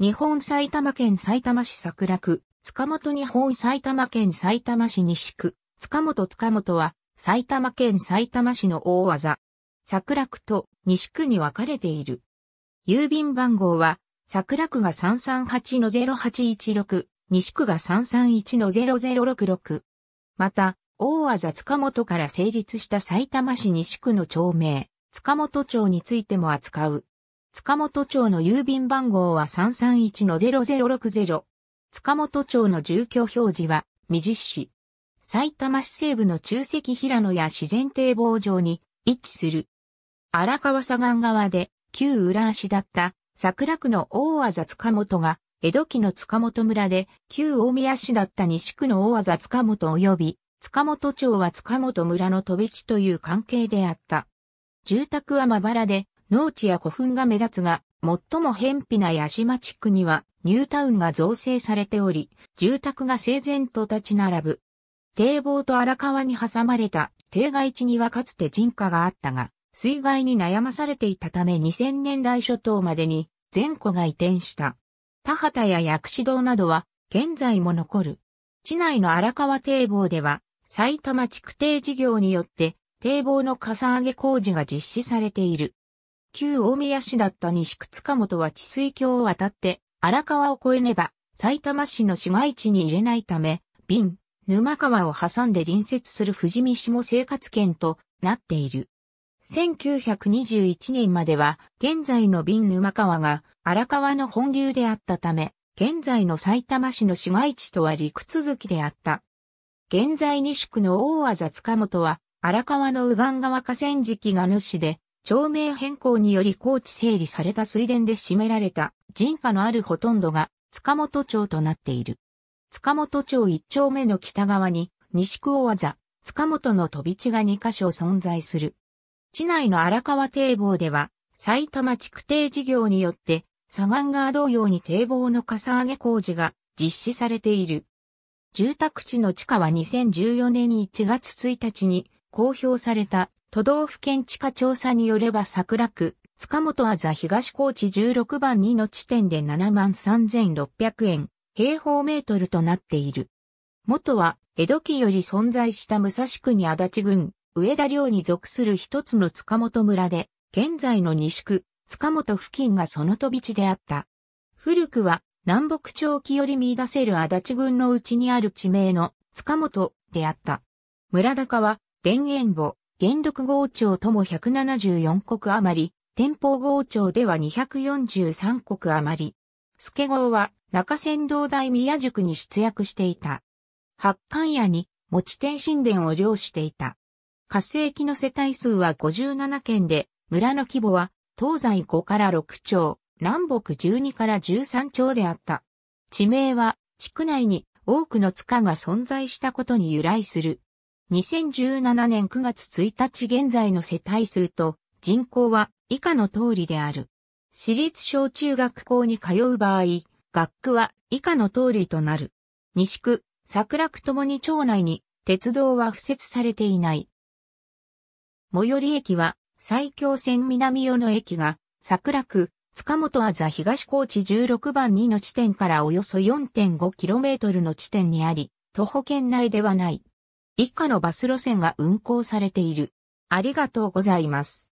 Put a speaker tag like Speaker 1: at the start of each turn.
Speaker 1: 日本埼玉県埼玉市桜区、塚本日本埼玉県埼玉市西区、塚本塚本は埼玉県埼玉市の大技。桜区と西区に分かれている。郵便番号は桜区が338-0816、西区が331-0066。また、大技塚本から成立した埼玉市西区の町名、塚本町についても扱う。塚本町の郵便番号は331-0060。塚本町の住居表示は、未実市。埼玉市西部の中石平野や自然堤防上に位置する。荒川左岸側で、旧浦足だった桜区の大技塚本が、江戸期の塚本村で、旧大宮市だった西区の大技塚本及び、塚本町は塚本村の飛び地という関係であった。住宅はまばらで、農地や古墳が目立つが、最も偏僻な八島地区にはニュータウンが造成されており、住宅が整然と立ち並ぶ。堤防と荒川に挟まれた定外地にはかつて人家があったが、水害に悩まされていたため2000年代初頭までに全戸が移転した。田畑や薬師堂などは現在も残る。地内の荒川堤防では埼玉築堤事業によって堤防のかさ上げ工事が実施されている。旧大宮市だった西区塚本は治水橋を渡って荒川を越えねば埼玉市の市街地に入れないため、瓶、沼川を挟んで隣接する富士見市も生活圏となっている。1921年までは現在の瓶沼川が荒川の本流であったため、現在の埼玉市の市街地とは陸続きであった。現在西区の大和塚本は荒川の右岸川河川敷が主で、町名変更により高地整理された水田で占められた人家のあるほとんどが塚本町となっている。塚本町一丁目の北側に西区大技、塚本の飛び地が2カ所存在する。地内の荒川堤防では埼玉地区堤事業によって左岸側同様に堤防のかさ上げ工事が実施されている。住宅地の地下は2014年1月1日に公表された都道府県地下調査によれば桜区、塚本あざ東高地16番2の地点で7万3600円、平方メートルとなっている。元は、江戸期より存在した武蔵区に足立郡、上田領に属する一つの塚本村で、現在の西区、塚本付近がその飛び地であった。古くは、南北朝期より見出せる足立郡のうちにある地名の塚本であった。村高は、田園墓。元禄号庁とも174国余り、天保号庁では243国余り。助号は中仙道大宮塾に出役していた。八冠屋に持ち天神殿を領していた。活性期の世帯数は57件で、村の規模は東西5から6町、南北12から13町であった。地名は地区内に多くの塚が存在したことに由来する。2017年9月1日現在の世帯数と人口は以下の通りである。私立小中学校に通う場合、学区は以下の通りとなる。西区、桜区ともに町内に鉄道は付設されていない。最寄り駅は埼京線南与野駅が桜区、塚本あざ東高地16番2の地点からおよそ 4.5km の地点にあり、徒歩圏内ではない。以下のバス路線が運行されている。ありがとうございます。